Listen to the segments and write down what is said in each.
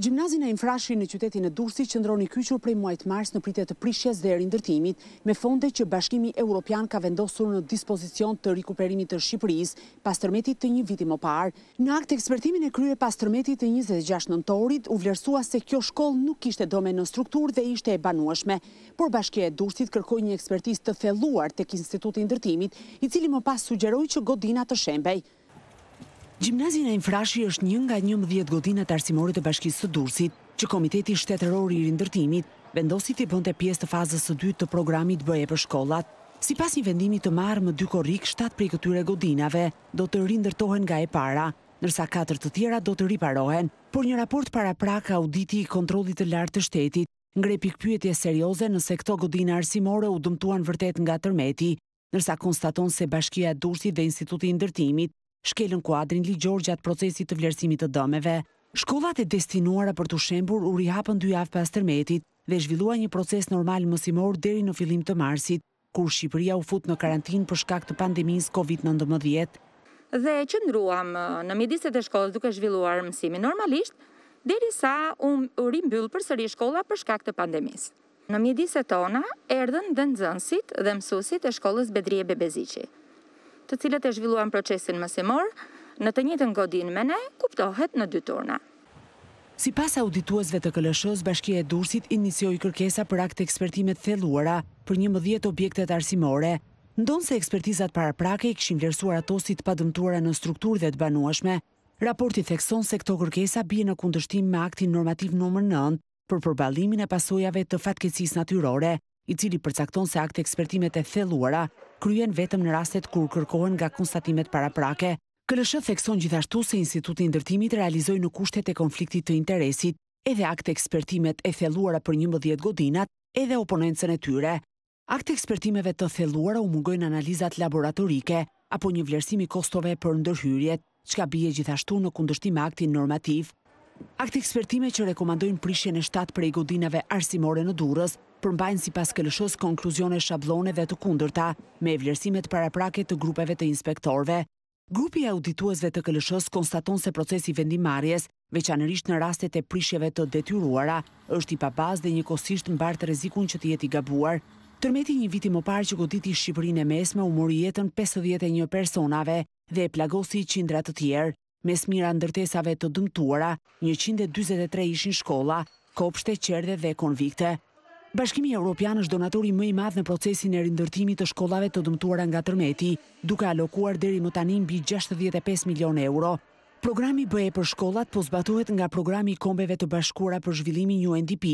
Gjimnazin e infrashri në qytetin e Durësi ndroni kyqur prej muajt mars në pritet të prishjes dhe rindërtimit me fonde që bashkimi Europian ka vendosur në dispozicion të rikuperimit të Shqipëris pas tërmetit të një vitim o parë. Në akt ekspertimin e krye pas tërmetit të 26 nëntorit u vlerësua se kjo shkoll nuk ishte dome në struktur dhe ishte e banueshme, por bashkje e Durësit kërkoj një ekspertis të theluar të kë institutin ndërtimit i cili më pas sugjeroj që godina të shembej. Gjimnazin e infrashi është një nga një mëdhjet godinat arsimore të bashkisë të dursit, që Komiteti Shtetërori i Rindërtimit vendosit i bënd pjesë të fazës të dytë të programit bëje për shkollat, si pas një vendimi të marë më dy korik 7 prej këtyre godinave do të rindërtohen nga e para, nërsa 4 të tjera do të riparohen, por një raport para praka auditi i kontrolit të lartë të shtetit, ngre pikpyetje serioze nëse këto godina arsimore u dëmtuan vërtet nga tërmeti, nërsa konstaton se bashkia dursit dhe institutin ndërtimit shkelën kuadrin ligjor gjatë procesit të vlerësimit të dëmeve. Shkollat e destinuara për të shembur u rihapën dy javë pas tërmetit dhe zhvillua një proces normal mësimor deri në filim të marsit, kur Shqipëria u fut në karantin për shkak të pandemis COVID-19. Dhe qëndruam që ndruam në midiset e shkollës duke zhvilluar mësimi normalisht, deri sa u rimbyll për sëri shkolla për shkak të pandemis. Në midiset tona, erdhen dëndzënsit dhe mësusit e shkollës Bedrije Bebeziqi të cilët e zhvilluan procesin mësimor, në të njëtën godin me ne, kuptohet në dy turna. Si pas audituazve të këllëshës, bashkje e dursit inicioj kërkesa për akt ekspertimet theluara për një mëdhjet objektet arsimore, ndonë se ekspertizat para prake i këshim vlerësuar ato si të padëmtuara në struktur dhe të banuashme, raporti thekson se këto kërkesa bje në kundështim me aktin normativ nëmër nënd për përbalimin e pasojave të fatkecis natyrore, i cili përcakton se akt ekspertimet e theluara kryen vetëm në rastet kur kërkohen nga konstatimet paraprake. Këllëshë thekson gjithashtu se institutin ndërtimit realizoj në kushtet e konfliktit të interesit, edhe akte ekspertimet e theluara për 11 godinat, edhe oponencën e tyre. Akte ekspertimeve të theluara u mungojnë analizat laboratorike, apo një vlerësimi kostove për ndërhyrjet, qka bie gjithashtu në kundështim aktin normativ. Akt ekspertime që rekomandojnë prishjen e 7 prej godinave arsimore në durës, përmbajnë si pas këllëshos konkluzione shabloneve të kundërta me e vlerësimet para prake të grupeve të inspektorve. Grupi audituesve të këllëshos konstaton se procesi vendimarjes, veçanërisht në rastet e prishjeve të detyruara, është i papaz dhe një kosisht në bartë rezikun që tjeti gabuar. Tërmeti një viti më parë që goditi Shqipërin e mesme u mori jetën 51 personave dhe e plagosi i qindrat të tjerë. Mes mira ndërtesave të dëmtuara, 123 ishin shkolla, kopshte, qerde dhe konvikte. Bashkimi Europian është donatori më i madh në procesin e rindërtimit të shkollave të dëmtuara nga tërmeti, duke alokuar deri më tani mbi 65 milion euro. Programi BE për shkollat po zbatohet nga programi i kombeve të bashkuara për një UNDP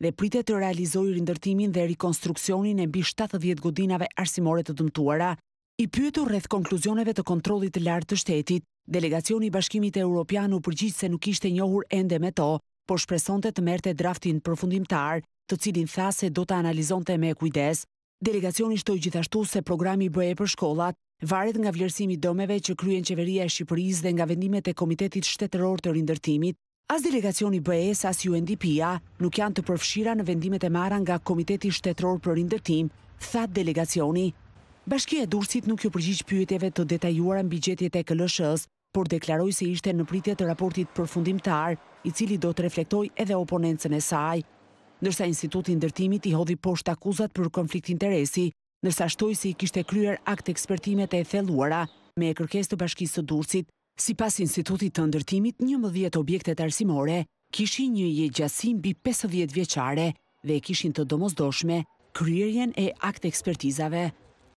dhe pritet të realizojë rindërtimin dhe rikonstruksionin e mbi 70 godinave arsimore të dëmtuara. I pyetur rreth konkluzioneve të kontrollit të lartë të shtetit, delegacioni i Bashkimit Europian u përgjigj se nuk ishte njohur ende me to, por shpresonte të merrte draftin përfundimtar të cilin tha se do të analizonte me kujdes, delegacioni shtoj gjithashtu se programi bëje për shkollat, varet nga vlerësimi dëmeve që kryen qeveria e Shqipëriz dhe nga vendimet e Komitetit Shtetëror të Rindërtimit, as delegacioni BES, as UNDP-a nuk janë të përfshira në vendimet e mara nga Komiteti Shtetëror për Rindërtim, tha delegacioni. Bashkia e Durësit nuk ju përgjith pyetjeve të detajuara në bigjetjet e këllëshës, por deklaroj se ishte në pritje të raportit përfundimtar, i cili do të reflektoj edhe oponencën e saj, nërsa institutin ndërtimit i hodhi poshtë akuzat për konflikt interesi, nërsa shtoj si i kishte kryer akt ekspertimet e theluara me e kërkes të bashkisë të durcit, si pas institutit të ndërtimit, një mëdhjet objekte të arsimore kishi një je gjasim bi 50 vjeqare dhe kishin të domozdoshme kryerjen e akt ekspertizave.